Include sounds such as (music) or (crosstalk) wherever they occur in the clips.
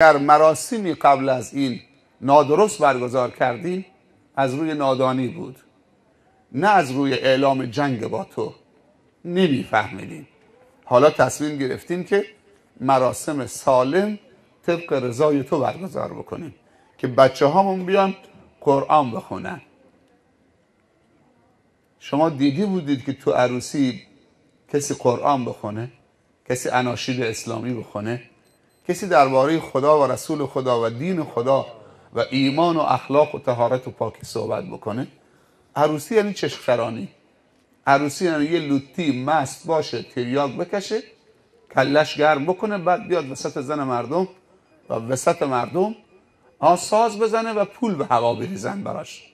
در مراسمی قبل از این نادرست برگزار کردیم از روی نادانی بود نه از روی اعلام جنگ با تو نمیفهمیدیم حالا تصمیم گرفتیم که مراسم سالم طبق رضای تو برگزار بکنیم که بچه هامون بیان قرآن بخونن شما دیدی بودید که تو عروسی کسی قرآن بخونه کسی اناشید اسلامی بخونه کسی درباره خدا و رسول خدا و دین خدا و ایمان و اخلاق و تهارت و پاکی صحبت بکنه عروسی یعنی چشخرانی عروسی یعنی یه لوتی مست باشه تریاک بکشه کلش گرم بکنه بعد بیاد وسط زن مردم و وسط مردم آساز بزنه و پول به هوا بریزن براش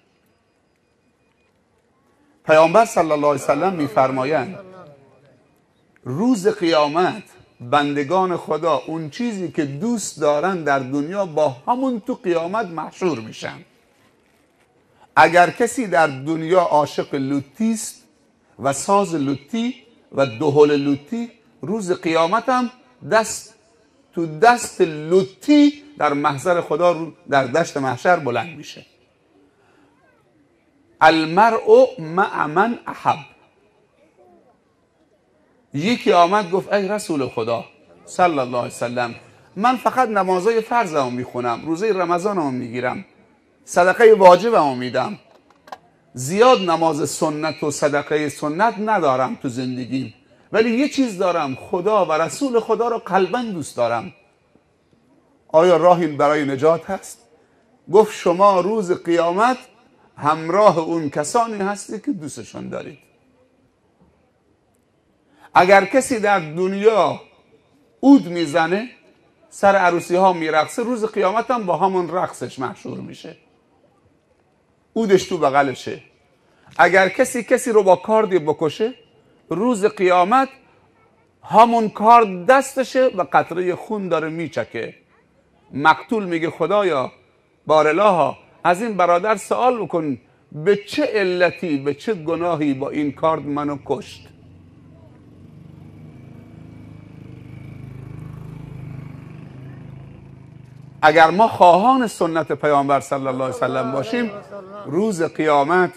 پیامبر صلی الله علیه وسلم میفرمایند روز قیامت بندگان خدا اون چیزی که دوست دارن در دنیا با همون تو قیامت محشور میشن اگر کسی در دنیا عاشق لوتی است و ساز لوتی و دهل لوتی روز قیامت هم دست تو دست لوتی در محضر خدا در دشت محشر بلند میشه المرء مع من احب یکی آمد گفت ای رسول خدا صلی الله علیه وسلم من فقط نمازای فرضمو میخونم روزه رمضانمو میگیرم صدقه واجبمو میدم زیاد نماز سنت و صدقه سنت ندارم تو زندگیم ولی یه چیز دارم خدا و رسول خدا رو قلبا دوست دارم آیا راهی برای نجات هست گفت شما روز قیامت همراه اون کسانی هستی که دوستشان دارید اگر کسی در دنیا اود میزنه سر عروسی ها میرقصه روز قیامت هم با همون رقصش مشهور میشه اودش تو بغلشه اگر کسی کسی رو با کاردی بکشه روز قیامت همون کارد دستشه و قطره خون داره میچکه مقتول میگه خدایا بارلاها از این برادر سوال بکن به چه علتی به چه گناهی با این کارد منو کشت اگر ما خواهان سنت پیامبر صلی الله علیه وسلم باشیم روز قیامت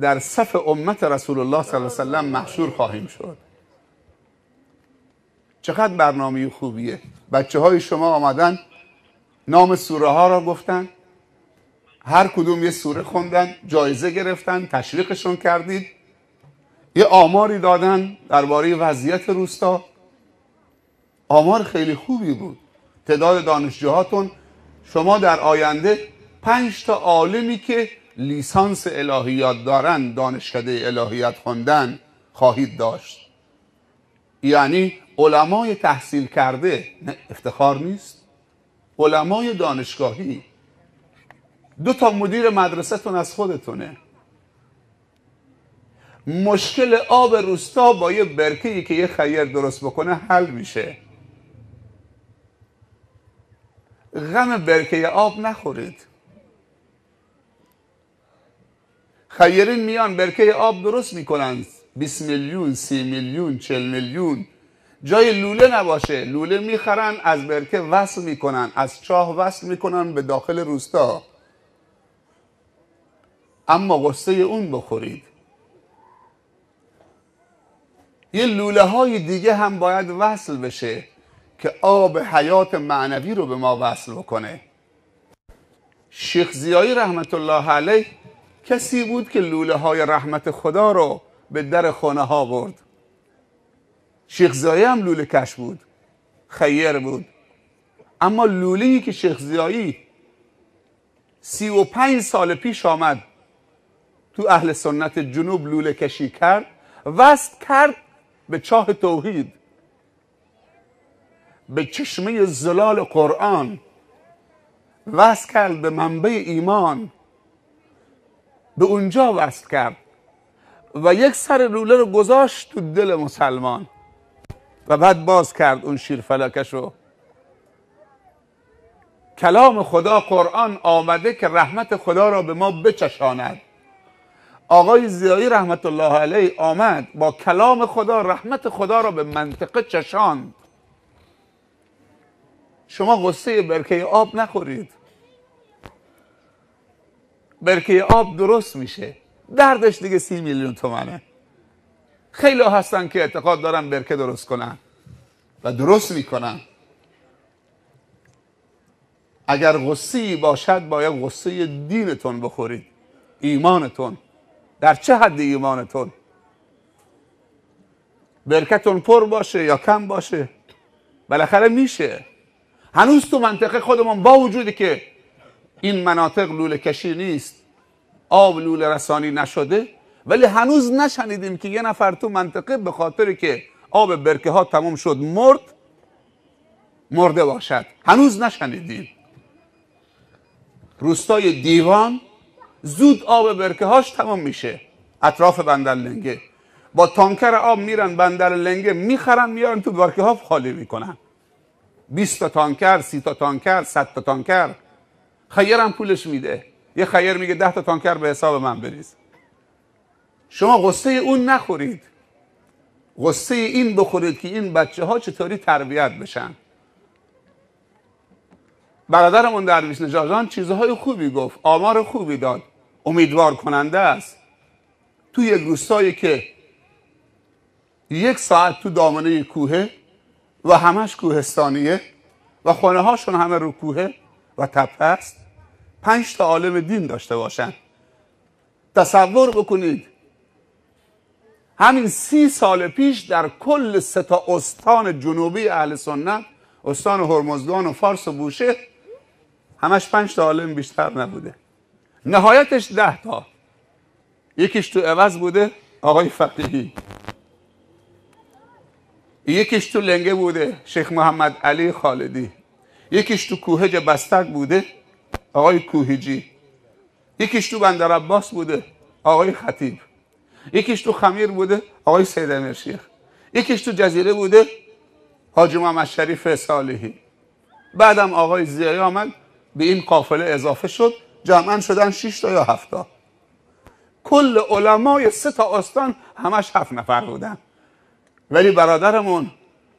در صف امت رسول الله صلی الله علیه وسلم محشور خواهیم شد چقدر برنامه خوبیه بچه های شما آمدن نام سوره ها را گفتن هر کدوم یه سوره خوندن جایزه گرفتن تشویقشون کردید یه آماری دادن درباره وضعیت روستا آمار خیلی خوبی بود تعداد دانشجوهاتون شما در آینده پنج تا عالمی که لیسانس الهیات دارن دانشکده الهیات خوندن خواهید داشت یعنی علمای تحصیل کرده افتخار نیست علمای دانشگاهی دو تا مدیر مدرسهتون از خودتونه مشکل آب روستا با یه برکهی که یه خیر درست بکنه حل میشه غم برکه آب نخورید خیرین میان برکه آب درست میکنند. 20 میلیون سی میلیون چل میلیون جای لوله نباشه لوله میخرن از برکه وصل میکنن از چاه وصل میکنن به داخل روستا اما قصه اون بخورید یه لوله های دیگه هم باید وصل بشه که آب حیات معنوی رو به ما وصل بکنه شیخ زیایی رحمت الله علیه کسی بود که لوله های رحمت خدا رو به در خانه ها برد شیخ زیایی هم لوله کش بود خیر بود اما لوله که شیخ زیایی سی و پنج سال پیش آمد تو اهل سنت جنوب لوله کشی کرد وست کرد به چاه توحید به چشمه زلال قرآن وصل کرد به منبع ایمان به اونجا وصل کرد و یک سر روله رو گذاشت تو دل مسلمان و بعد باز کرد اون شیر رو کلام خدا قرآن آمده که رحمت خدا را به ما بچشاند آقای زیایی رحمت الله علیه آمد با کلام خدا رحمت خدا را به منطقه چشاند شما غصه برکه آب نخورید برکه آب درست میشه دردش دیگه سی میلیون تومنه خیلی هستن که اعتقاد دارن برکه درست کنن و درست میکنن اگر غصی باشد باید غصه دینتون بخورید ایمانتون در چه حد ایمانتون برکتون پر باشه یا کم باشه بالاخره میشه هنوز تو منطقه خودمون با وجودی که این مناطق لوله کشی نیست آب لوله رسانی نشده ولی هنوز نشنیدیم که یه نفر تو منطقه به خاطر که آب برکه ها تمام شد مرد مرده باشد هنوز نشنیدیم روستای دیوان زود آب برکه هاش تمام میشه اطراف بندر لنگه با تانکر آب میرن بندر لنگه میخرن میارن تو برکه ها خالی میکنن 20 تا تانکر 30 تا تانکر 100 تا تانکر خیرم پولش میده یه خیر میگه 10 تا تانکر به حساب من بریز شما غصه اون نخورید غصه این بخورید که این بچه ها چطوری تربیت بشن برادرمون درویش نجاجان چیزهای خوبی گفت آمار خوبی داد امیدوار کننده است تو یک روستایی که یک ساعت تو دامنه کوه و همش کوهستانیه و خانه هاشون همه رو کوه و تپه است پنج تا عالم دین داشته باشن تصور بکنید همین سی سال پیش در کل سه تا استان جنوبی اهل سنت استان هرمزگان و فارس و بوشه همش پنج تا عالم بیشتر نبوده نهایتش ده تا یکیش تو عوض بوده آقای فقیهی یکیش تو لنگه بوده شیخ محمد علی خالدی یکیش تو کوهج بستک بوده آقای کوهیجی یکیش تو بندر عباس بوده آقای خطیب یکیش تو خمیر بوده آقای سید امیر شیخ یکیش تو جزیره بوده حاج محمد شریف صالحی بعدم آقای زیایی آمد به این قافله اضافه شد جمعا شدن 6 تا یا 7 کل علمای سه تا استان همش هفت نفر بودن ولی برادرمون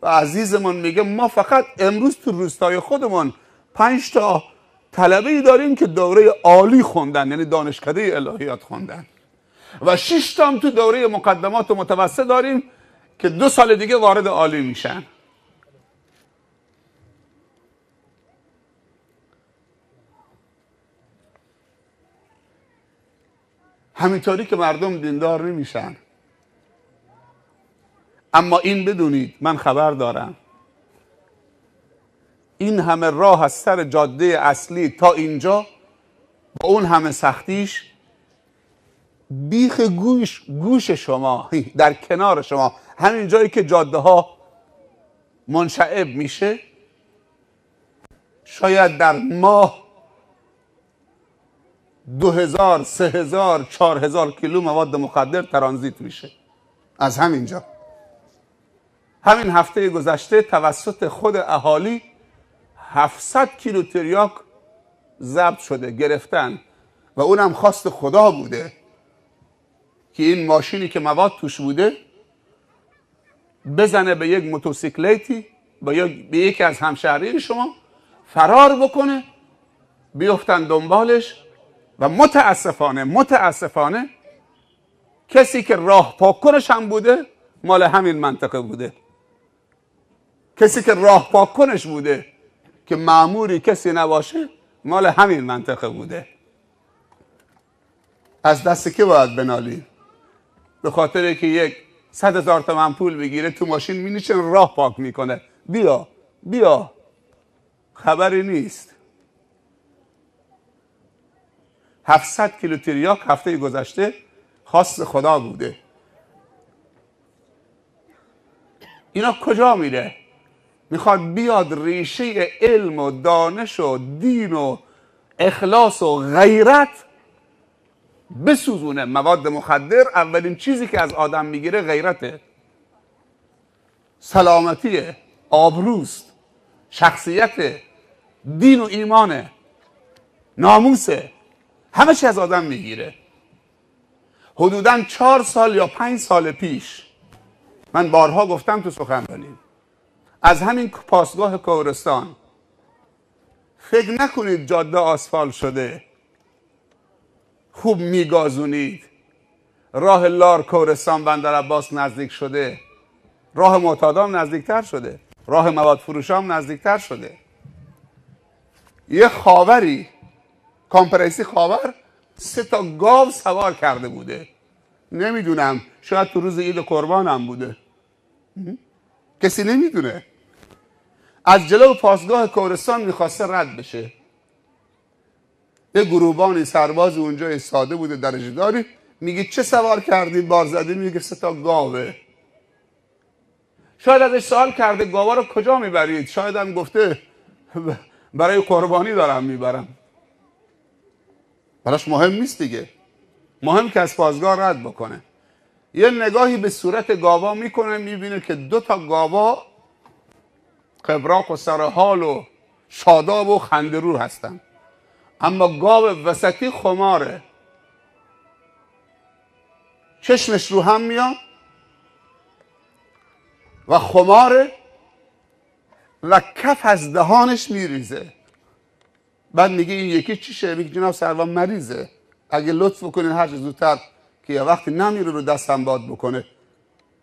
و عزیزمون میگه ما فقط امروز تو روستای خودمون پنج تا طلبه ای داریم که دوره عالی خوندن یعنی دانشکده الهیات خوندن و شش تام تو دوره مقدمات و متوسط داریم که دو سال دیگه وارد عالی میشن همینطوری که مردم دیندار نمیشن اما این بدونید من خبر دارم این همه راه از سر جاده اصلی تا اینجا با اون همه سختیش بیخ گوش گوش شما (laughs) در کنار شما همین جایی که جاده ها منشعب میشه شاید در ماه دو هزار، سه هزار، چهار هزار کیلو مواد مخدر ترانزیت میشه از همینجا همین هفته گذشته توسط خود اهالی 700 کیلو تریاک ضبط شده گرفتن و اونم خواست خدا بوده که این ماشینی که مواد توش بوده بزنه به یک موتوسیکلتی به یکی از همشهرین شما فرار بکنه بیفتن دنبالش و متاسفانه متاسفانه کسی که راه پاکنش هم بوده مال همین منطقه بوده کسی که راه پاک بوده که معموری کسی نباشه مال همین منطقه بوده از دست که باید بنالیم به خاطر که یک صد هزار تومن پول بگیره تو ماشین مینیشه راه پاک میکنه بیا بیا خبری نیست 700 کیلو تریاک هفته گذشته خاص خدا بوده اینا کجا میره میخواد بیاد ریشه علم و دانش و دین و اخلاص و غیرت بسوزونه مواد مخدر اولین چیزی که از آدم میگیره غیرته سلامتیه آبروست شخصیت دین و ایمانه ناموسه همه چی از آدم میگیره حدودا چهار سال یا پنج سال پیش من بارها گفتم تو سخنرانی از همین پاسگاه کورستان فکر نکنید جاده آسفال شده خوب میگازونید راه لار کورستان بندر عباس نزدیک شده راه معتادام نزدیکتر شده راه مواد فروشام نزدیکتر شده یه خاوری کامپرسی خاور سه تا گاو سوار کرده بوده نمیدونم شاید تو روز عید قربانم بوده کسی نمیدونه از جلو پاسگاه کورستان میخواسته رد بشه یه گروبانی سرباز اونجا ساده بوده درجه داری میگه چه سوار کردی بار میگه سه تا گاوه شاید ازش سوال کرده گاوا رو کجا میبرید شاید هم گفته برای قربانی دارم میبرم براش مهم نیست دیگه مهم که از پازگاه رد بکنه یه نگاهی به صورت گاوا میکنه میبینه که دو تا گاوا قبراق و سرحال و شاداب و خندرور هستن اما گاو وسطی خماره چشمش رو هم میان و خماره و کف از دهانش میریزه بعد میگه این یکی چیشه میگه جناب سروان مریضه اگه لطف کنین هر زودتر که وقتی نمیره رو دستم باد بکنه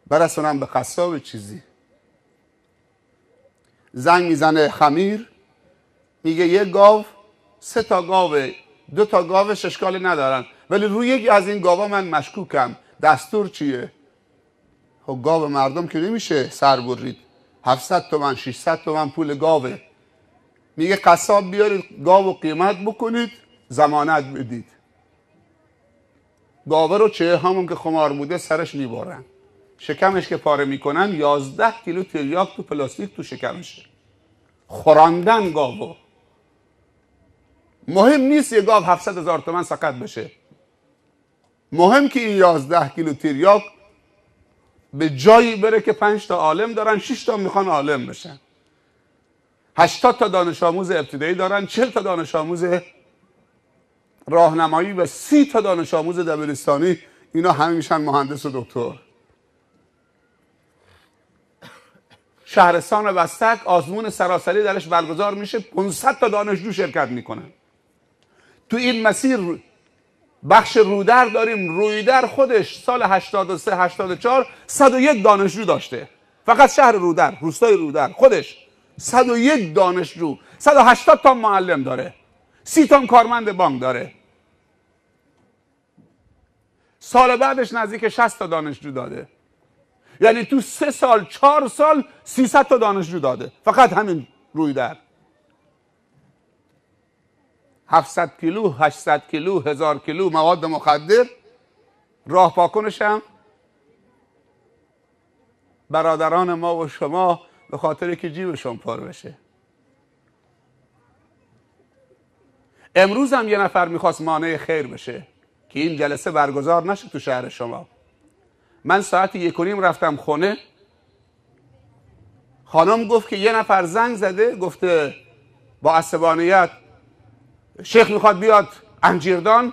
برسونم به قصاب چیزی زنگ میزنه خمیر میگه یه گاو سه تا گاو دو تا گاوش اشکال ندارن ولی روی یکی از این گاوا من مشکوکم دستور چیه خب گاو مردم که نمیشه سر برید 700 تومن 600 تومن پول گاوه میگه قصاب بیارید گاو قیمت بکنید زمانت بدید گاوه رو چه همون که خمار بوده سرش میبارن. شکمش که پاره میکنن یازده کیلو تریاک تو پلاستیک تو شکمشه خوراندن گاوه. مهم نیست یه گاو 700 هزار تومن سقط بشه مهم که این 11 کیلو تریاک به جایی بره که پنج تا عالم دارن 6 تا میخوان عالم بشن هشتاد تا دانش آموز ابتدایی دارن چل تا دانش آموز راهنمایی و سی تا دانش آموز دبیرستانی اینا همه میشن مهندس و دکتر شهرستان وستک آزمون سراسری درش برگزار میشه 500 تا دانشجو شرکت میکنن تو این مسیر بخش رودر داریم رویدر خودش سال 83 84 101 دانشجو داشته فقط شهر رودر روستای رودر خودش 101 دانشجو 180 تا معلم داره 30 تا کارمند بانک داره سال بعدش نزدیک 60 تا دانشجو داده یعنی تو سه سال چهار سال 300 تا دانشجو داده فقط همین روی در 700 کیلو 800 کیلو 1000 کیلو مواد مخدر راه پاکنشم برادران ما و شما به خاطر که جیبشون پر بشه امروز هم یه نفر میخواست مانع خیر بشه که این جلسه برگزار نشه تو شهر شما من ساعت یک رفتم خونه خانم گفت که یه نفر زنگ زده گفته با عصبانیت شیخ میخواد بیاد انجیردان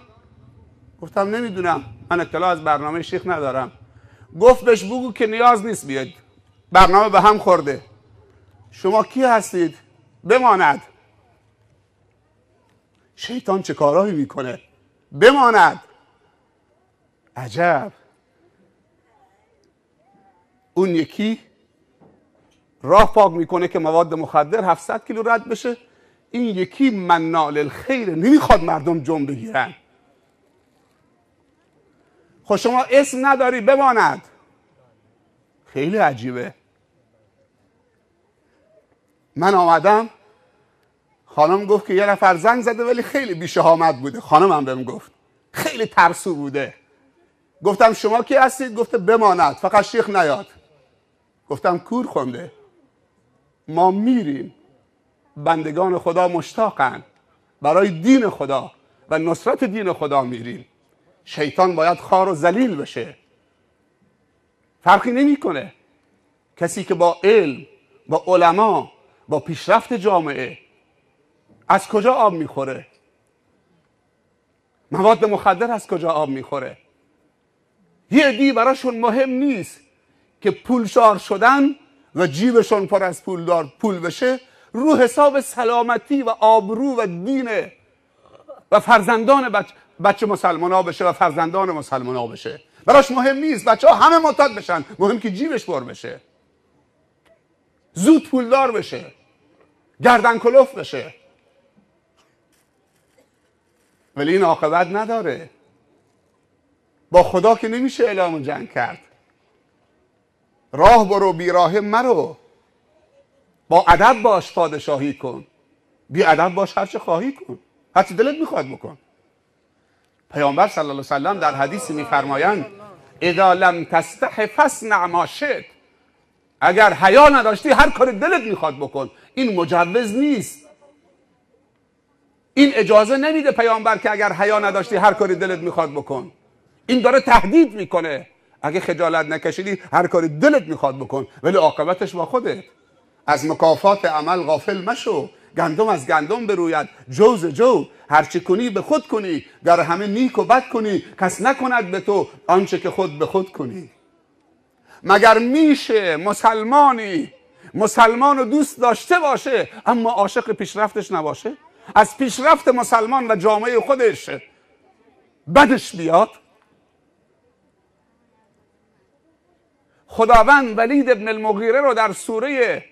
گفتم نمیدونم من اطلاع از برنامه شیخ ندارم گفت بهش بگو که نیاز نیست بیاد برنامه به هم خورده شما کی هستید بماند شیطان چه کارهایی میکنه بماند عجب اون یکی راه پاک میکنه که مواد مخدر 700 کیلو رد بشه این یکی منال الخیر نمیخواد مردم جمع بگیرن خب شما اسم نداری بماند خیلی عجیبه من آمدم خانم گفت که یه نفر زنگ زده ولی خیلی بیشه آمد بوده خانم هم بهم گفت خیلی ترسو بوده گفتم شما کی هستید گفته بماند فقط شیخ نیاد گفتم کور خونده ما میریم بندگان خدا مشتاقن برای دین خدا و نصرت دین خدا میریم شیطان باید خار و زلیل بشه فرقی نمیکنه کسی که با علم با علما با پیشرفت جامعه از کجا آب میخوره مواد مخدر از کجا آب میخوره یه دی براشون مهم نیست که پولشار شدن و جیبشون پر از پولدار پول بشه رو حساب سلامتی و آبرو و دین و فرزندان بچه, بچه مسلمان ها بشه و فرزندان مسلمان ها بشه براش مهم نیست بچه ها همه معتاد بشن مهم که جیبش پر بشه زود پولدار بشه گردن کلوف بشه ولی این عاقبت نداره با خدا که نمیشه اعلام جنگ کرد راه برو بیراه مرو با ادب باش پادشاهی کن بی ادب باش هرچه خواهی کن هرچه دلت میخواد بکن پیامبر صلی الله علیه وسلم در حدیث میفرمایند اذا لم تستح فصنع اگر حیا نداشتی هر کاری دلت میخواد بکن این مجوز نیست این اجازه نمیده پیامبر که اگر حیا نداشتی هر کاری دلت میخواد بکن این داره تهدید میکنه اگه خجالت نکشیدی هر کاری دلت میخواد بکن ولی عاقبتش با خودت از مکافات عمل غافل مشو گندم از گندم بروید جوز جو هرچی کنی به خود کنی در همه نیک و بد کنی کس نکند به تو آنچه که خود به خود کنی مگر میشه مسلمانی مسلمان رو دوست داشته باشه اما عاشق پیشرفتش نباشه از پیشرفت مسلمان و جامعه خودش بدش بیاد خداوند ولید ابن المغیره رو در سوره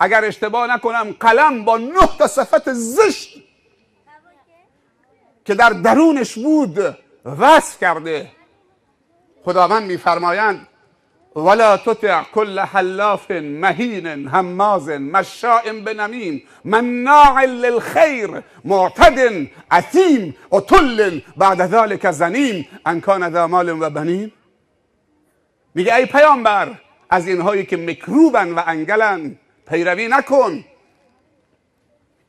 اگر اشتباه نکنم قلم با نه تا صفت زشت که در درونش بود وصف کرده خداوند میفرمایند ولا تطع کل حلاف مهین هماز مشاء بنمین مناع للخير معتد و عتل بعد ذلك زنیم ان کان ذا مال و بنین میگه ای پیامبر از اینهایی که مکروبن و انگلن پیروی نکن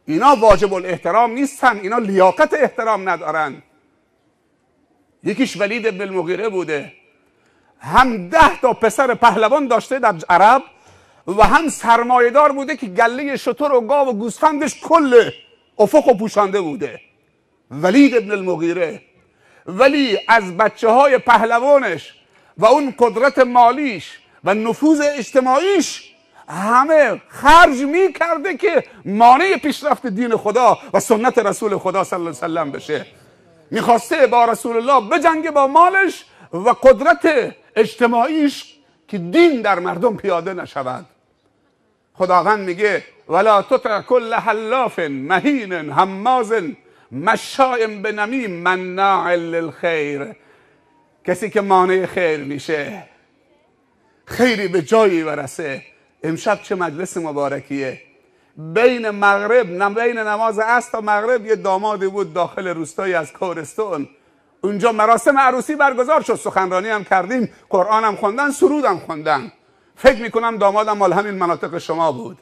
اینا واجب الاحترام نیستن اینا لیاقت احترام ندارن یکیش ولید ابن المغیره بوده هم ده تا پسر پهلوان داشته در عرب و هم دار بوده که گله شتر و گاو و گوسفندش کل افق و پوشانده بوده ولید ابن المغیره ولی از بچه های پهلوانش و اون قدرت مالیش و نفوذ اجتماعیش همه خرج می کرده که مانع پیشرفت دین خدا و سنت رسول خدا صلی الله علیه وسلم بشه میخواسته با رسول الله بجنگه با مالش و قدرت اجتماعیش که دین در مردم پیاده نشود خداوند میگه ولا تطع کل حلاف مهین حماز مشاء بنمیم مناع للخیر کسی که مانع خیر میشه خیری به جایی برسه امشب چه مجلس مبارکیه بین مغرب نم بین نماز است تا مغرب یه دامادی بود داخل روستایی از کورستون اونجا مراسم عروسی برگزار شد سخنرانی هم کردیم قرآن هم خوندن سرودم خوندن فکر میکنم دامادم مال همین مناطق شما بود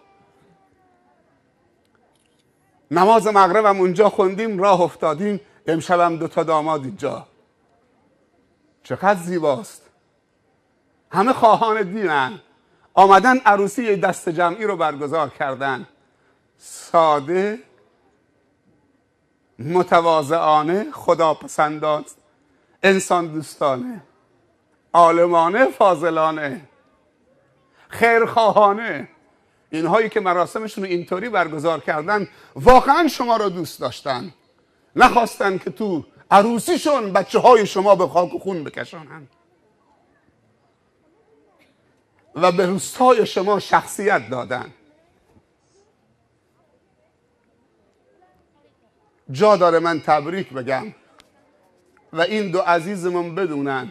نماز مغرب هم اونجا خوندیم راه افتادیم امشب هم دوتا داماد اینجا چقدر زیباست همه خواهان دینن آمدن عروسی دست جمعی رو برگزار کردن ساده متواضعانه خداپسندان انسان دوستانه عالمانه فاضلانه خیرخواهانه اینهایی که مراسمشون رو اینطوری برگزار کردن واقعا شما رو دوست داشتن نخواستن که تو عروسیشون بچه های شما به خاک خون بکشانند و به روستای شما شخصیت دادن جا داره من تبریک بگم و این دو عزیزمون بدونن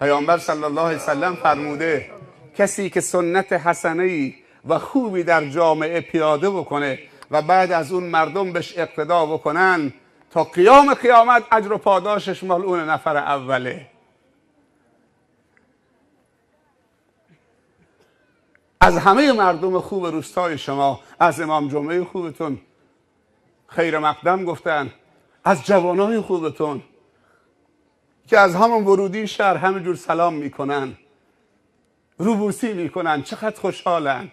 پیامبر صلی الله علیه وسلم فرموده کسی که سنت حسنه و خوبی در جامعه پیاده بکنه و بعد از اون مردم بهش اقتدا بکنن تا قیام قیامت اجر و پاداشش مال اون نفر اوله از همه مردم خوب روستای شما از امام جمعه خوبتون خیر مقدم گفتن از جوانای خوبتون که از همون ورودی شهر همه جور سلام میکنن روبوسی میکنن چقدر خوشحالن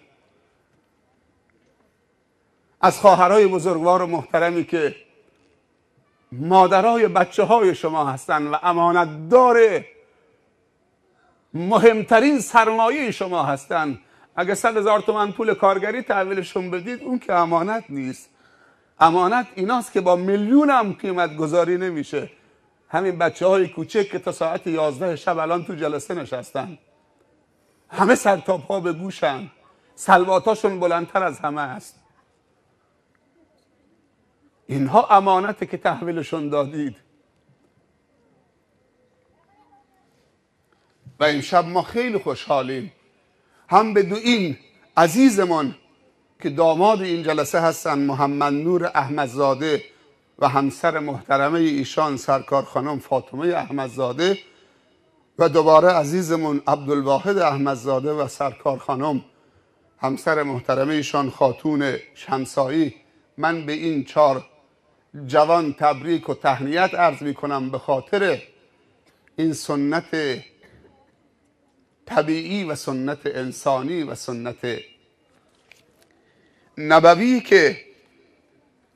از خواهرای بزرگوار و محترمی که مادرای بچه های شما هستند و داره مهمترین سرمایه شما هستند اگه صد هزار تومن پول کارگری تحویلشون بدید اون که امانت نیست امانت ایناست که با میلیون هم قیمت گذاری نمیشه همین بچه های کوچک که تا ساعت یازده شب الان تو جلسه نشستن همه سرتاب ها به گوشن سلواتاشون بلندتر از همه است اینها امانته که تحویلشون دادید و امشب ما خیلی خوشحالیم هم به دو این عزیزمان که داماد این جلسه هستن محمد نور احمدزاده و همسر محترمه ایشان سرکار خانم فاطمه احمدزاده و دوباره عزیزمون عبدالواحد احمدزاده و سرکار خانم همسر محترمه ایشان خاتون شمسایی من به این چار جوان تبریک و تهنیت عرض می کنم به خاطر این سنت طبیعی و سنت انسانی و سنت نبوی که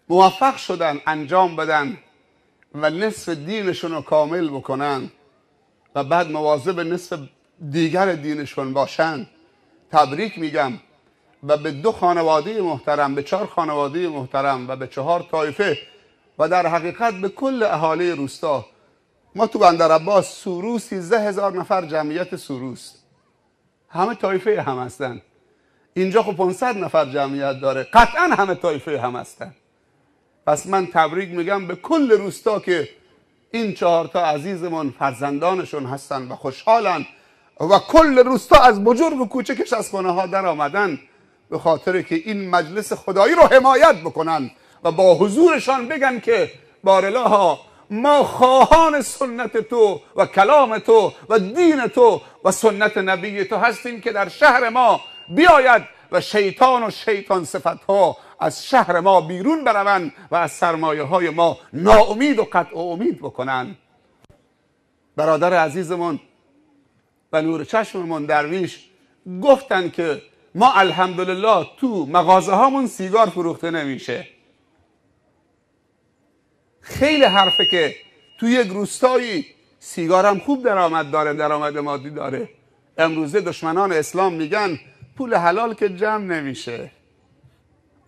موفق شدن انجام بدن و نصف دینشون رو کامل بکنن و بعد مواظب نصف دیگر دینشون باشن تبریک میگم و به دو خانواده محترم به چهار خانواده محترم و به چهار طایفه و در حقیقت به کل اهالی روستا ما تو بندر عباس سورو 13 هزار نفر جمعیت سوروست همه تایفه هم هستن اینجا خب 500 نفر جمعیت داره قطعا همه تایفه هم هستن پس من تبریک میگم به کل روستا که این چهارتا عزیزمون فرزندانشون هستن و خوشحالن و کل روستا از بزرگ و کوچکش از خانه ها در آمدن به خاطر که این مجلس خدایی رو حمایت بکنن و با حضورشان بگن که بارلاها ما خواهان سنت تو و کلام تو و دین تو و سنت نبی تو هستیم که در شهر ما بیاید و شیطان و شیطان صفت ها از شهر ما بیرون بروند و از سرمایه های ما ناامید و قطع و امید بکنند برادر عزیزمون و نور چشممون درویش گفتن که ما الحمدلله تو مغازه سیگار فروخته نمیشه خیلی حرفه که توی یک روستایی سیگارم خوب درآمد داره درآمد مادی داره امروزه دشمنان اسلام میگن پول حلال که جمع نمیشه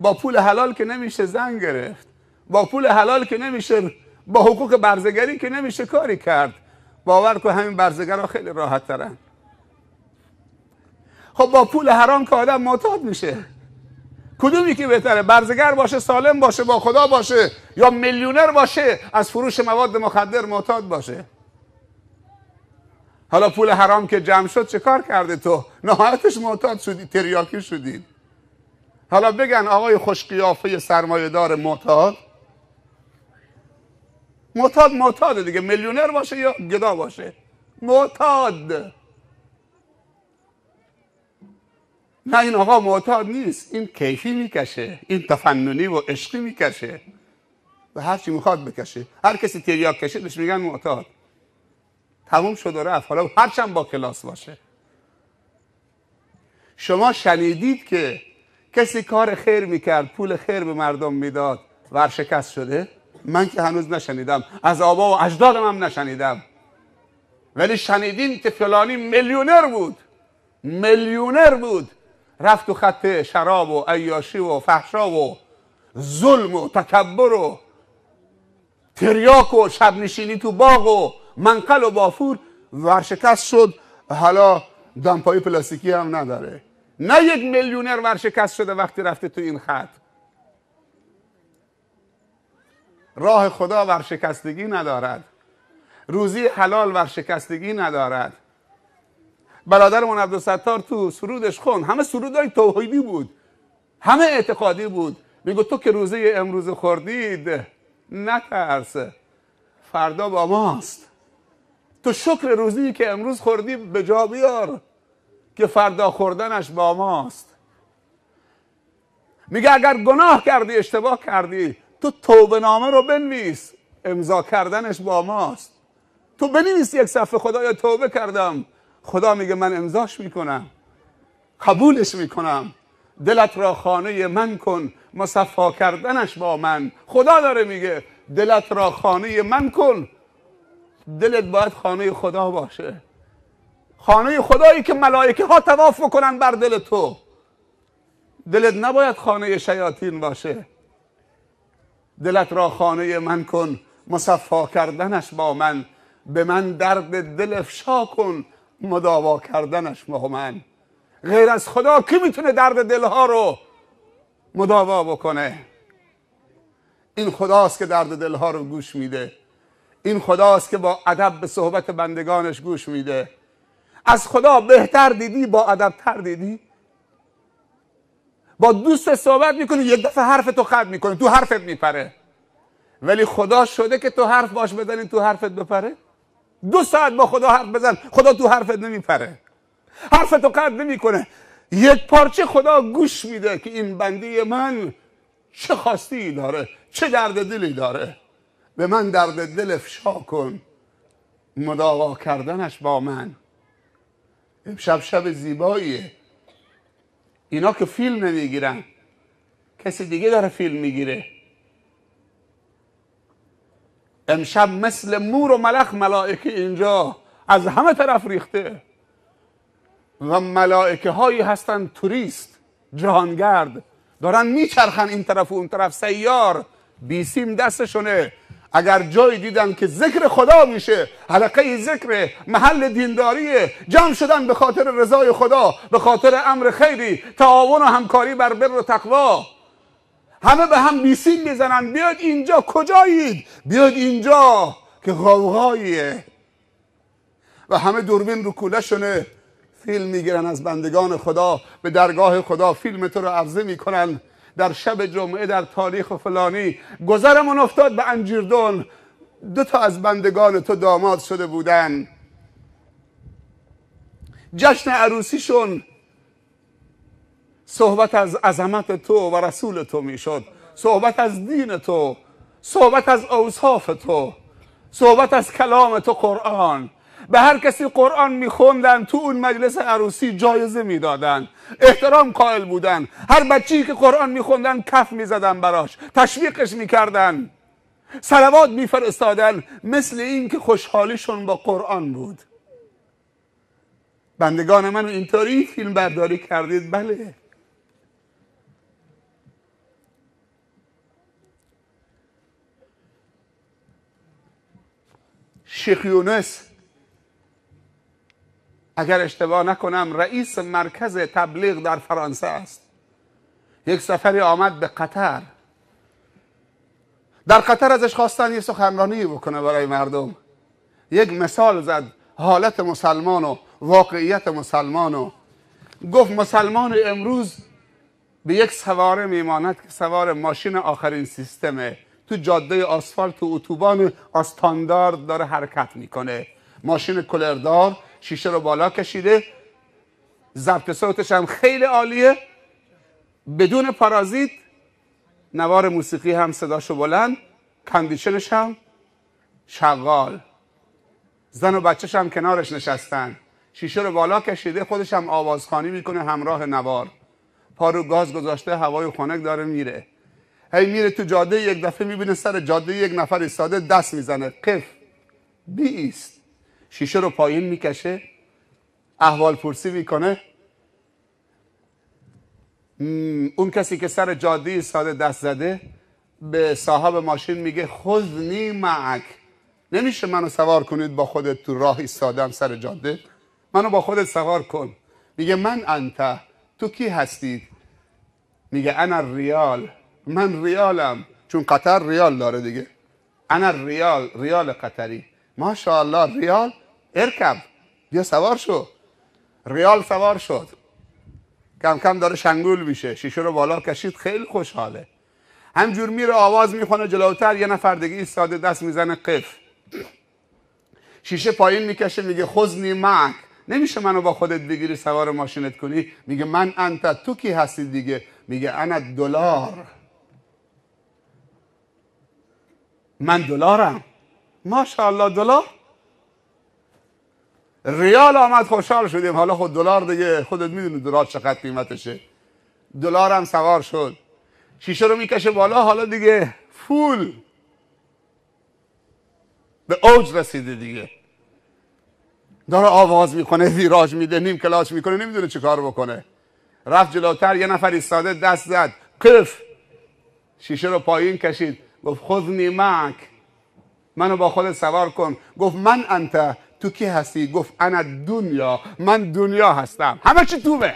با پول حلال که نمیشه زن گرفت با پول حلال که نمیشه با حقوق برزگری که نمیشه کاری کرد باور کن همین برزگرها خیلی راحت ترن خب با پول حرام که آدم معتاد میشه کدومی که بهتره برزگر باشه سالم باشه با خدا باشه یا میلیونر باشه از فروش مواد مخدر معتاد باشه حالا پول حرام که جمع شد چه کار کرده تو نهایتش معتاد شدی تریاکی شدید حالا بگن آقای خوشقیافه دار معتاد معتاد معتاده دیگه میلیونر باشه یا گدا باشه معتاد نه این آقا معتاد نیست این کیفی میکشه این تفننی و عشقی میکشه و هر چی میخواد بکشه هر کسی تریاک کشه بهش میگن معتاد تموم شد و رفت حالا هرچند با کلاس باشه شما شنیدید که کسی کار خیر میکرد پول خیر به مردم میداد ورشکست شده من که هنوز نشنیدم از آبا و اجدادم هم نشنیدم ولی شنیدین که فلانی میلیونر بود میلیونر بود رفت تو خط شراب و ایاشی و فحشا و ظلم و تکبر و تریاک و شبنشینی تو باغ و منقل و بافور ورشکست شد حالا دمپایی پلاستیکی هم نداره نه یک میلیونر ورشکست شده وقتی رفته تو این خط راه خدا ورشکستگی ندارد روزی حلال ورشکستگی ندارد من عبدالستار تو سرودش خون همه سرودهای توحیدی بود همه اعتقادی بود میگو تو که روزه امروز خوردید نترس فردا با ماست تو شکر روزی که امروز خوردی به جا بیار که فردا خوردنش با ماست میگه اگر گناه کردی اشتباه کردی تو توبه نامه رو بنویس امضا کردنش با ماست تو بنویس یک صفحه خدایا توبه کردم خدا میگه من امضاش میکنم قبولش میکنم دلت را خانه من کن مصفا کردنش با من خدا داره میگه دلت را خانه من کن دلت باید خانه خدا باشه خانه خدایی که ملائکه ها تواف میکنن بر دل تو دلت نباید خانه شیاطین باشه دلت را خانه من کن مصفا کردنش با من به من درد دل افشا کن مداوا کردنش مهمن غیر از خدا کی میتونه درد دلها رو مداوا بکنه این خداست که درد دلها رو گوش میده این خداست که با ادب به صحبت بندگانش گوش میده از خدا بهتر دیدی با ادب تر دیدی با دوست صحبت میکنی یک دفعه حرف تو خط میکنه تو حرفت میپره ولی خدا شده که تو حرف باش بزنی تو حرفت بپره دو ساعت با خدا حرف بزن خدا تو حرفت نمیپره حرفتو قد نمیکنه یک پارچه خدا گوش میده که این بنده من چه خواستی داره چه درد دلی داره به من درد دل افشا کن مداوا کردنش با من امشب شب زیباییه اینا که فیلم نمیگیرن کسی دیگه داره فیلم میگیره امشب مثل مور و ملخ ملائکه اینجا از همه طرف ریخته و ملائکه هایی هستن توریست جهانگرد دارن میچرخن این طرف و اون طرف سیار بیسیم دستشونه اگر جایی دیدن که ذکر خدا میشه حلقه ذکر محل دینداریه جمع شدن به خاطر رضای خدا به خاطر امر خیری تعاون و همکاری بر بر و تقوا همه به هم بیسیم میزنن بیاد اینجا کجایید بیاد اینجا که غوغاییه و همه دوربین رو کوله شونه فیلم میگیرن از بندگان خدا به درگاه خدا فیلم تو رو عرضه میکنن در شب جمعه در تاریخ و فلانی گذرمون افتاد به انجیردون دو تا از بندگان تو داماد شده بودن جشن عروسیشون صحبت از عظمت تو و رسول تو میشد صحبت از دین تو صحبت از اوصاف تو صحبت از کلام تو قرآن به هر کسی قرآن میخوندن تو اون مجلس عروسی جایزه میدادن احترام قائل بودن هر بچی که قرآن میخوندن کف میزدن براش تشویقش میکردن سلوات میفرستادن مثل این که خوشحالیشون با قرآن بود بندگان من اینطوری فیلم برداری کردید بله شیخ یونس اگر اشتباه نکنم رئیس مرکز تبلیغ در فرانسه است یک سفری آمد به قطر در قطر ازش خواستن یه سخنرانی بکنه برای مردم یک مثال زد حالت مسلمان و واقعیت مسلمان و گفت مسلمان امروز به یک سواره میماند که سوار ماشین آخرین سیستمه تو جاده آسفالت و اتوبان استاندارد داره حرکت میکنه ماشین کلردار شیشه رو بالا کشیده ضبط صوتش هم خیلی عالیه بدون پارازیت نوار موسیقی هم صداشو بلند کندیشنش هم شغال زن و بچهش هم کنارش نشستن شیشه رو بالا کشیده خودش هم آوازخانی میکنه همراه نوار پارو گاز گذاشته هوای خنک داره میره هی میره تو جاده یک دفعه میبینه سر جاده یک نفر ایستاده دست میزنه قف بی است شیشه رو پایین میکشه احوال پرسی میکنه اون کسی که سر جاده ایستاده دست زده به صاحب ماشین میگه خذنی معک نمیشه منو سوار کنید با خودت تو راه ایستادم سر جاده منو با خودت سوار کن میگه من انت تو کی هستید میگه انا ریال من ریالم چون قطر ریال داره دیگه انا ریال ریال قطری ماشاءالله ریال ارکب بیا سوار شو ریال سوار شد کم کم داره شنگول میشه شیشه رو بالا کشید خیلی خوشحاله همجور میره آواز میخونه جلوتر یه نفر دیگه ایستاده دست میزنه قف شیشه پایین میکشه میگه خزنی نیمک نمیشه منو با خودت بگیری سوار ماشینت کنی میگه من انت تو کی هستی دیگه میگه انا دلار من دلارم ماشاءالله دلار ریال آمد خوشحال شدیم حالا خود دلار دیگه خودت میدونی دلار چقدر قیمتشه دلارم سوار شد شیشه رو میکشه بالا حالا دیگه فول به اوج رسیده دیگه داره آواز میکنه ویراج میده نیم کلاش میکنه نمیدونه چه کار بکنه رفت جلوتر یه نفر ایستاده دست زد قف شیشه رو پایین کشید گفت خذنی معک منو با خود سوار کن گفت من انت تو کی هستی گفت انا دنیا من دنیا هستم همه چی توبه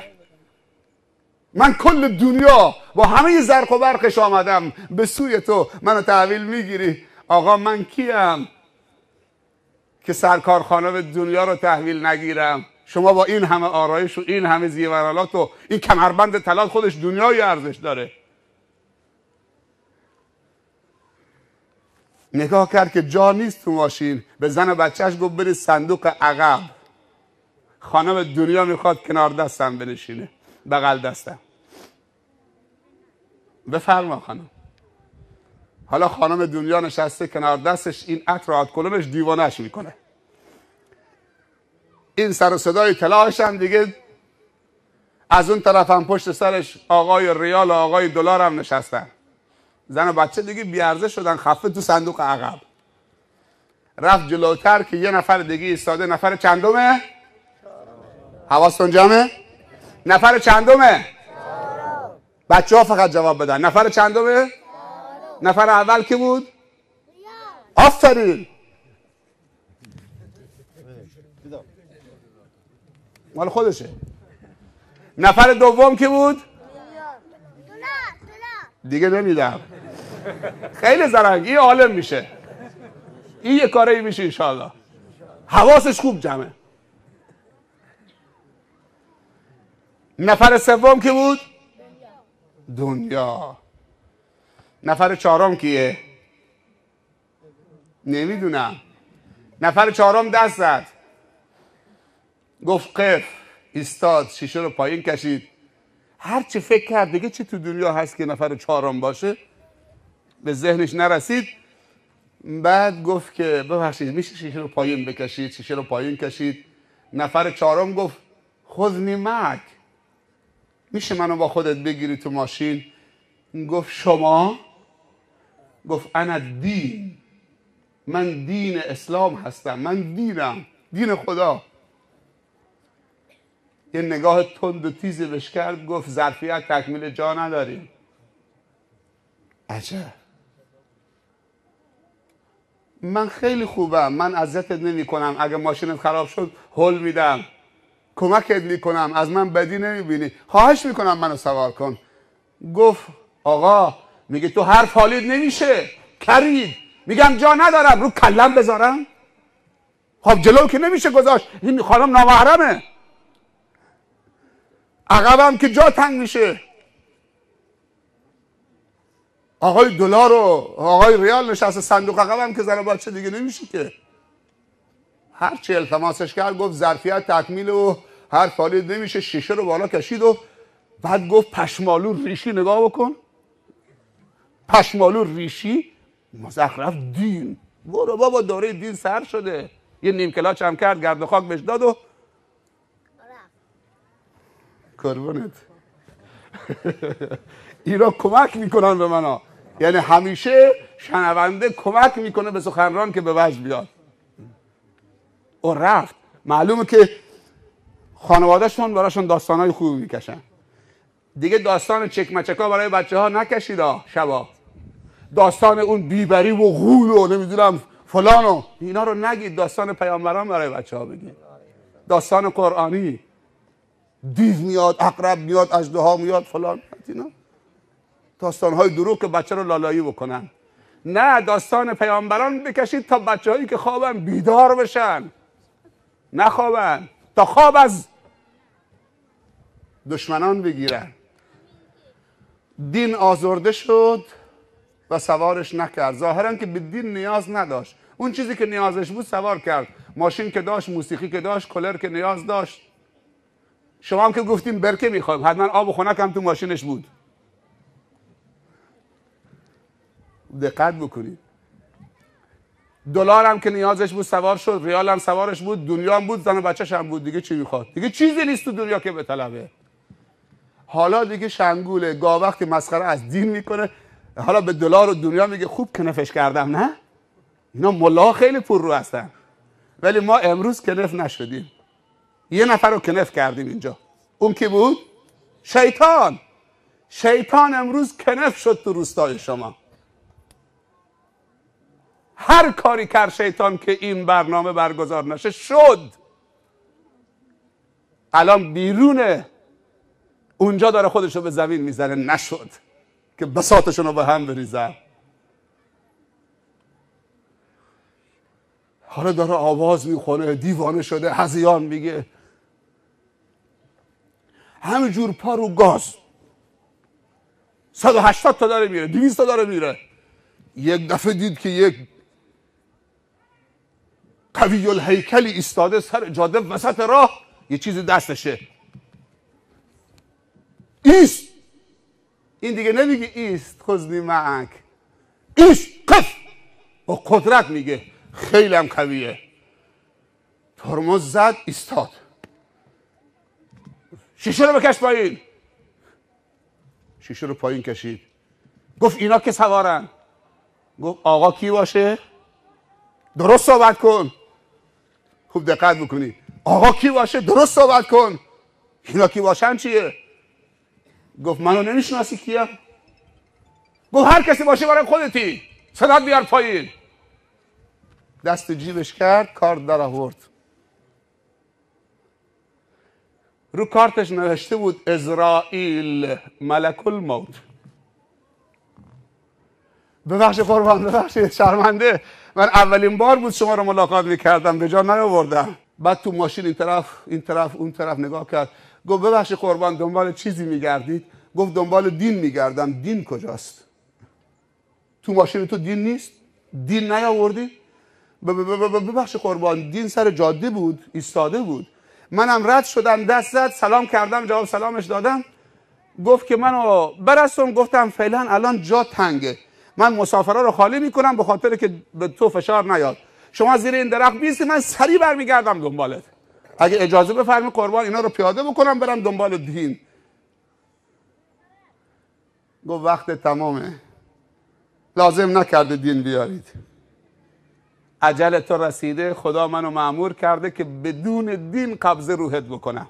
من کل دنیا با همه زرق و برقش آمدم به سوی تو منو تحویل میگیری آقا من کیم که سرکار به دنیا رو تحویل نگیرم شما با این همه آرایش و این همه زیورالات و این کمربند طلا خودش دنیای ارزش داره نگاه کرد که جا نیست تو ماشین به زن و بچهش گفت بری صندوق عقب خانم دنیا میخواد کنار دستم بنشینه بغل دستم بفرما خانم حالا خانم دنیا نشسته کنار دستش این عطر کلونش کلمش دیوانش میکنه این سر و صدای تلاش هم دیگه از اون طرف هم پشت سرش آقای ریال و آقای دلار هم نشستن زن و بچه دیگه بیارزه شدن خفه تو صندوق عقب رفت جلوتر که یه نفر دیگه ایستاده نفر چندمه حواستون جمعه نفر چندمه بچه ها فقط جواب بدن نفر چندمه نفر اول کی بود آفرین مال خودشه نفر دوم کی بود دیگه نمیدم خیلی زرنگی عالم میشه این یه کاری میشه انشالله حواسش خوب جمعه نفر سوم کی بود دنیا نفر چهارم کیه نمیدونم نفر چهارم دست زد گفت قف استاد شیشه رو پایین کشید هرچی فکر کرد دیگه چی تو دنیا هست که نفر چهارم باشه به ذهنش نرسید بعد گفت که ببخشید میشه شیشه رو پایین بکشید شیشه رو پایین کشید نفر چهارم گفت خود نیمک میشه منو با خودت بگیری تو ماشین گفت شما گفت انا دین من دین اسلام هستم من دینم دین خدا یه نگاه تند و تیزی بهش کرد گفت ظرفیت تکمیل جا نداریم عجب من خیلی خوبم من اذیتت نمی کنم اگه ماشینت خراب شد هل میدم کمکت کنم از من بدی نمیبینی خواهش میکنم منو سوار کن گفت آقا میگه تو حرف حالید نمیشه کرید میگم جا ندارم رو کلم بذارم خب جلو که نمیشه گذاشت این خانم نامحرمه عقبم که جا تنگ میشه آقای دلار و آقای ریال نشسته صندوق عقب هم که زن بچه دیگه نمیشه که هرچی التماسش کرد گفت ظرفیت تکمیل و هر فالی نمیشه شیشه رو بالا کشید و بعد گفت پشمالو ریشی نگاه بکن پشمالو ریشی مزخرف دین برو بابا دوره دین سر شده یه نیم کلاچ هم کرد گرد و خاک بهش داد و کربونت (laughs) ایران کمک میکنن به من یعنی همیشه شنونده کمک میکنه به سخنران که به وجد بیاد او رفت معلومه که خانوادهشون براشون داستانهای خوبی میکشن دیگه داستان چکمچکا برای بچه ها نکشید شبا داستان اون بیبری و غول و نمیدونم فلان و اینا رو نگید داستان پیامبران برای بچه ها بگید داستان قرآنی دیو میاد اقرب میاد اجده ها میاد فلان اینا های دروغ که بچه رو لالایی بکنن نه داستان پیامبران بکشید تا بچه هایی که خوابن بیدار بشن نخوابن تا خواب از دشمنان بگیرن دین آزرده شد و سوارش نکرد ظاهرا که به دین نیاز نداشت اون چیزی که نیازش بود سوار کرد ماشین که داشت موسیقی که داشت کلر که نیاز داشت شما هم که گفتیم برکه میخوایم حتما آب و خنک هم تو ماشینش بود دقت بکنید دلار هم که نیازش بود سوار شد ریال هم سوارش بود دنیا هم بود زن و بچهش هم بود دیگه چی میخواد دیگه چیزی نیست تو دنیا که بطلبه حالا دیگه شنگوله گاه وقتی مسخره از دین میکنه حالا به دلار و دنیا میگه خوب کنفش کردم نه اینا ملا خیلی پر رو هستن ولی ما امروز کنف نشدیم یه نفر رو کنف کردیم اینجا اون کی بود شیطان شیطان امروز کنف شد تو روستای شما هر کاری کرد شیطان که این برنامه برگزار نشه شد الان بیرونه اونجا داره خودشو به زمین میزنه نشد که بساتشون رو به هم بریزن حالا داره آواز میخونه دیوانه شده هزیان میگه همه جور پا رو گاز 180 تا داره میره 200 تا داره میره یک دفعه دید که یک قوی الهیکلی ایستاده سر جاده وسط راه یه چیزی دستشه ایست این دیگه نمیگه ایست خزنی معک ایست قف با قدرت میگه خیلی هم قویه ترمز زد ایستاد شیشه رو بکش پایین شیشه رو پایین کشید گفت اینا که سوارن گفت آقا کی باشه درست صحبت کن خوب دقت بکنی، آقا کی باشه درست صحبت کن اینا کی باشن چیه گفت منو نمیشناسی کیه گفت هر کسی باشه برای خودتی صدات بیار پایین دست جیبش کرد کارت در آورد رو کارتش نوشته بود اسرائیل ملک الموت ببخش قربان ببخشید شرمنده من اولین بار بود شما رو ملاقات میکردم به جا نیاوردم بعد تو ماشین این طرف این طرف اون طرف نگاه کرد گفت ببخش قربان دنبال چیزی میگردید گفت دنبال دین میگردم دین کجاست تو ماشین تو دین نیست دین نیاوردی ببخش قربان دین سر جاده بود ایستاده بود منم رد شدم دست زد سلام کردم جواب سلامش دادم گفت که منو برستم گفتم فعلا الان جا تنگه من مسافرها رو خالی میکنم به خاطر که به تو فشار نیاد شما زیر این درخت بیستی من سری برمیگردم دنبالت اگه اجازه بفرمی قربان اینا رو پیاده بکنم برم دنبال دین گفت وقت تمامه لازم نکرده دین بیارید عجل تو رسیده خدا منو معمور کرده که بدون دین قبض روحت بکنم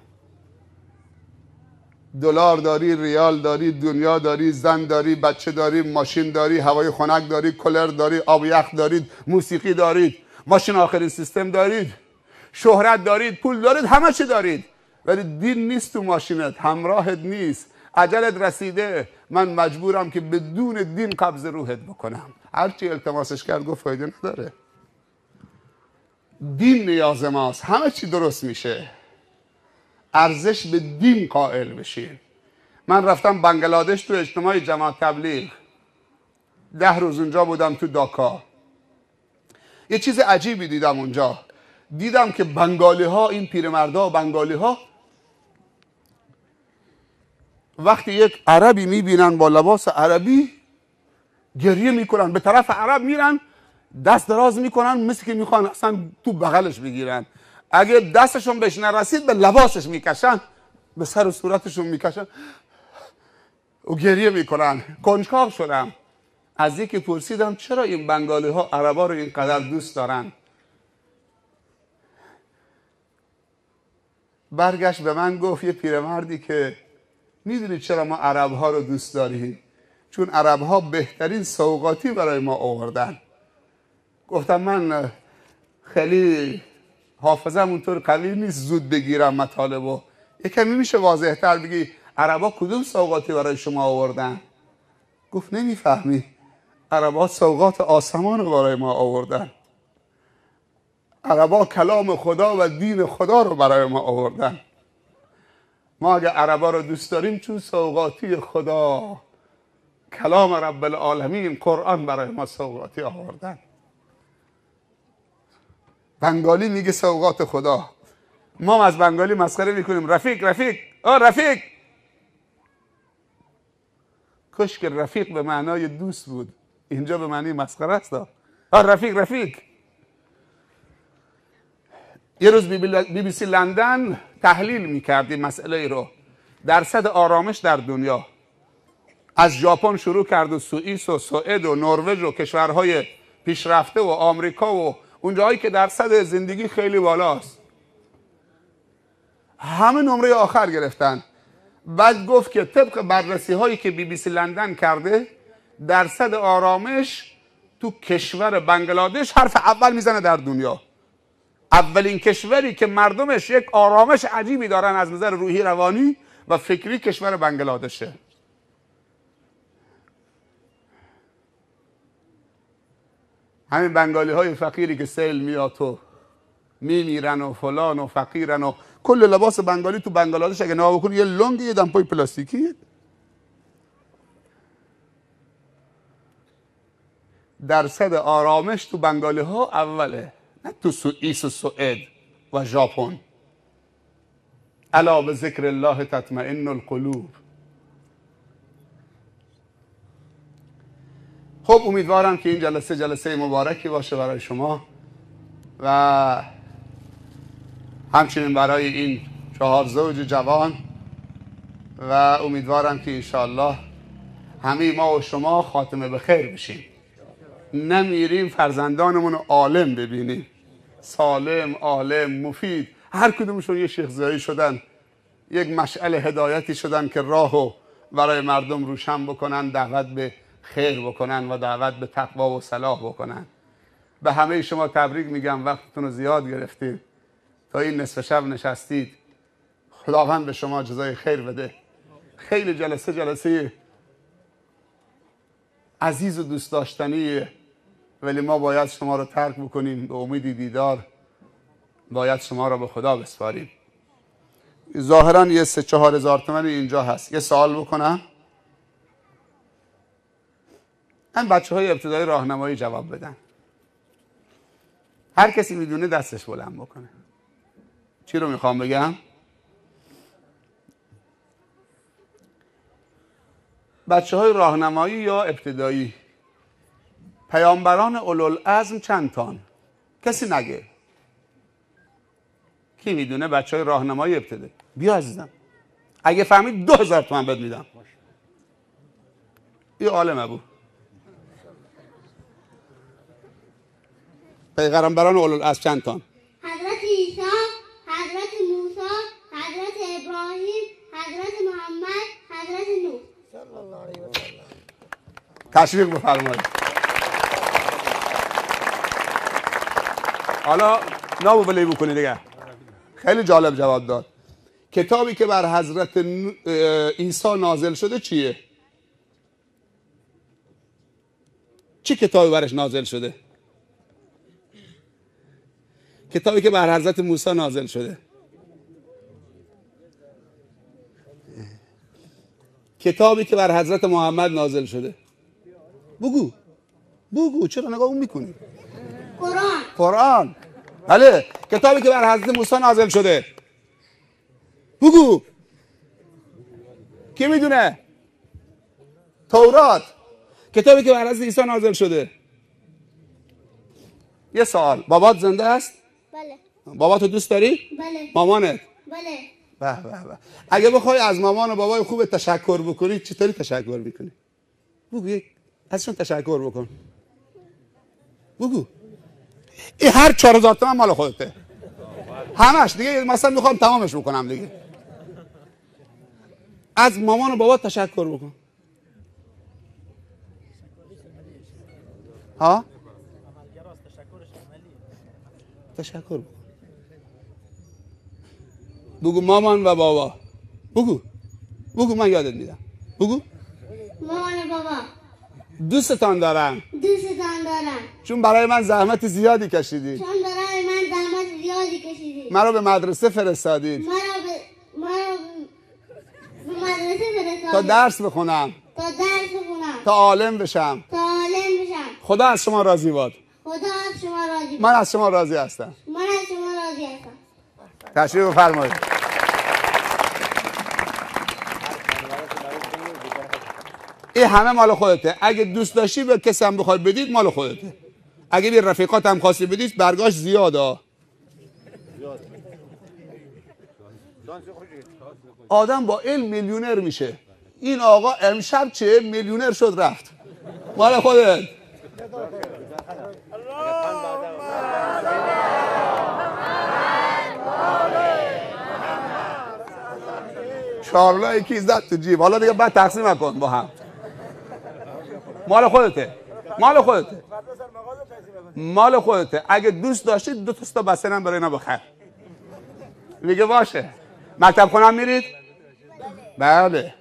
دلار داری ریال داری دنیا داری زن داری بچه داری ماشین داری هوای خنک داری کلر داری آب یخ دارید موسیقی دارید ماشین آخرین سیستم دارید شهرت دارید پول دارید همه چی دارید ولی دین نیست تو ماشینت همراهت نیست عجلت رسیده من مجبورم که بدون دین قبض روحت بکنم هرچی التماسش کرد گفت فایده نداره دین نیاز ماست همه چی درست میشه ارزش به دین قائل بشین من رفتم بنگلادش تو اجتماع جماعت تبلیغ ده روز اونجا بودم تو داکا یه چیز عجیبی دیدم اونجا دیدم که بنگالی ها این و بنگالی ها وقتی یک عربی میبینن با لباس عربی گریه میکنن به طرف عرب میرن دست دراز میکنن مثل که میخوان اصلا تو بغلش بگیرن اگه دستشون بهش نرسید به لباسش میکشن به سر و صورتشون میکشن و گریه میکنن کنجکاو شدم از یکی پرسیدم چرا این بنگالی ها عربا رو اینقدر دوست دارن برگشت به من گفت یه پیرمردی که میدونید چرا ما عرب رو دوست داریم چون عرب ها بهترین سوقاتی برای ما آوردن گفتم من خیلی حافظم اونطور قوی نیست زود بگیرم مطالبو یه کمی میشه واضح تر بگی عربا کدوم سوقاتی برای شما آوردن گفت نمیفهمی عربا سوقات آسمان رو برای ما آوردن عربا کلام خدا و دین خدا رو برای ما آوردن ما اگه عربا رو دوست داریم چون سوقاتی خدا کلام رب العالمین قرآن برای ما سوقاتی آوردن بنگالی میگه سوقات خدا ما از بنگالی مسخره میکنیم رفیق رفیق آ رفیق کش که رفیق به معنای دوست بود اینجا به معنی مسخره است آ رفیق رفیق یه روز بی, بی, سی لندن تحلیل میکرد این مسئله رو درصد آرامش در دنیا از ژاپن شروع کرد و سوئیس و سوئد و نروژ و کشورهای پیشرفته و آمریکا و اون که درصد زندگی خیلی بالاست همه نمره آخر گرفتن بعد گفت که طبق بررسی هایی که بی بی سی لندن کرده درصد آرامش تو کشور بنگلادش حرف اول میزنه در دنیا اولین کشوری که مردمش یک آرامش عجیبی دارن از نظر روحی روانی و فکری کشور بنگلادشه همین بنگالی های فقیری که سیل میاد می میمیرن و فلان و فقیرن و کل لباس بنگالی تو بنگلادش اگه نگاه بکنی یه لنگ یه دمپای پلاستیکی درصد آرامش تو بنگالی ها اوله نه تو سوئیس و سوئد و ژاپن علاوه ذکر الله تطمئن القلوب خب امیدوارم که این جلسه جلسه مبارکی باشه برای شما و همچنین برای این چهار زوج جوان و امیدوارم که انشالله همه ما و شما خاتمه به خیر بشیم نمیریم فرزندانمون عالم ببینیم سالم، عالم، مفید هر کدومشون یه شیخزایی شدن یک مشعل هدایتی شدن که راهو برای مردم روشن بکنن دعوت به خیر بکنن و دعوت به تقوا و صلاح بکنن به همه شما تبریک میگم وقتتون رو زیاد گرفتید تا این نصف شب نشستید خداوند به شما جزای خیر بده خیلی جلسه جلسه عزیز و دوست داشتنیه ولی ما باید شما رو ترک بکنیم به امیدی دیدار باید شما رو به خدا بسپاریم ظاهرا یه سه چهار هزار تومن اینجا هست یه سوال بکنم من بچه های ابتدای راهنمایی جواب بدن هر کسی میدونه دستش بلند بکنه چی رو میخوام بگم بچه های راهنمایی یا ابتدایی پیامبران ازم چند تان کسی نگه کی میدونه بچه های راهنمایی ابتدایی بیا عزیزم اگه فهمید دو هزار تومن بد میدم یه عالمه بود پیغمبران اولو از چند تان حضرت عیسی حضرت موسی حضرت ابراهیم حضرت محمد حضرت نوح تشویق بفرمایید حالا نامو بلی بکنی دیگه خیلی جالب جواب داد کتابی که بر حضرت عیسی نازل شده چیه چی کتابی برش نازل شده کتابی که بر حضرت موسی نازل شده کتابی که بر حضرت محمد نازل شده بگو بگو چرا نگاه اون میکنی قرآن قرآن بله کتابی که بر حضرت موسی نازل شده بگو کی میدونه تورات کتابی که بر حضرت عیسی نازل شده یه سوال بابات زنده است بله بابا تو دوست داری؟ بله مامانت؟ بله به به به اگه بخوای از مامان و بابای خوب تشکر بکنی چطوری تشکر میکنی؟ بگو ازشون تشکر بکن بگو این هر چهار هزار تومن مال خودته همش دیگه مثلا میخوام تمامش بکنم دیگه از مامان و بابا تشکر بکن ها تشکر بکن بگو مامان و بابا بگو بگو من یادت میدم بگو مامان و بابا دوستتان دارم دوستتان دارم چون برای من زحمت زیادی کشیدید چون برای من زحمت زیادی کشیدید مرا به مدرسه فرستادید مرا به مرا به مدرسه فرستادید تا درس بخونم تا درس بخونم تا عالم بشم تا عالم بشم خدا از شما راضی باد خدا من از شما راضی هستم من از شما راضی هستم تشریف این همه مال خودته اگه دوست داشتی به کسی هم بخواد بدید مال خودته اگه به رفیقات هم خواستی بدید برگاش زیاده آدم با علم میلیونر میشه این آقا امشب چه میلیونر شد رفت مال خودت کارلا یکی زد تو جیب حالا دیگه بعد تقسیم کن با هم مال خودته مال خودته مال خودته اگه دوست داشتی دو تا بسته نم برای اینا بخر میگه باشه مکتب خونم میرید بله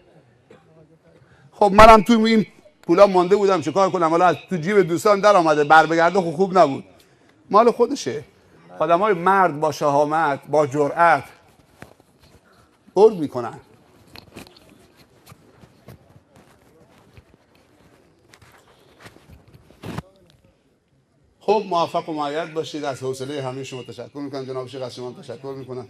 خب منم توی این پولا مانده بودم چیکار کنم حالا از تو جیب دوستان در آمده بر بگرده خوب, خوب نبود مال خودشه آدم های مرد با شهامت با جرأت برد میکنن خب موفق و معید باشید از حوصله همه شما تشکر میکنم جناب شیخ از شما تشکر میکنم